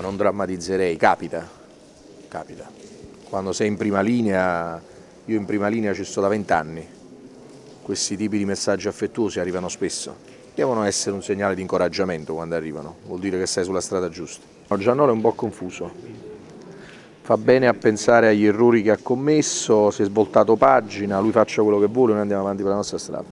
non drammatizzerei, capita, capita. Quando sei in prima linea, io in prima linea ci sto da vent'anni, questi tipi di messaggi affettuosi arrivano spesso, devono essere un segnale di incoraggiamento quando arrivano, vuol dire che sei sulla strada giusta. Giannone è un po' confuso, fa bene a pensare agli errori che ha commesso, si è svoltato pagina, lui faccia quello che vuole, noi andiamo avanti per la nostra strada.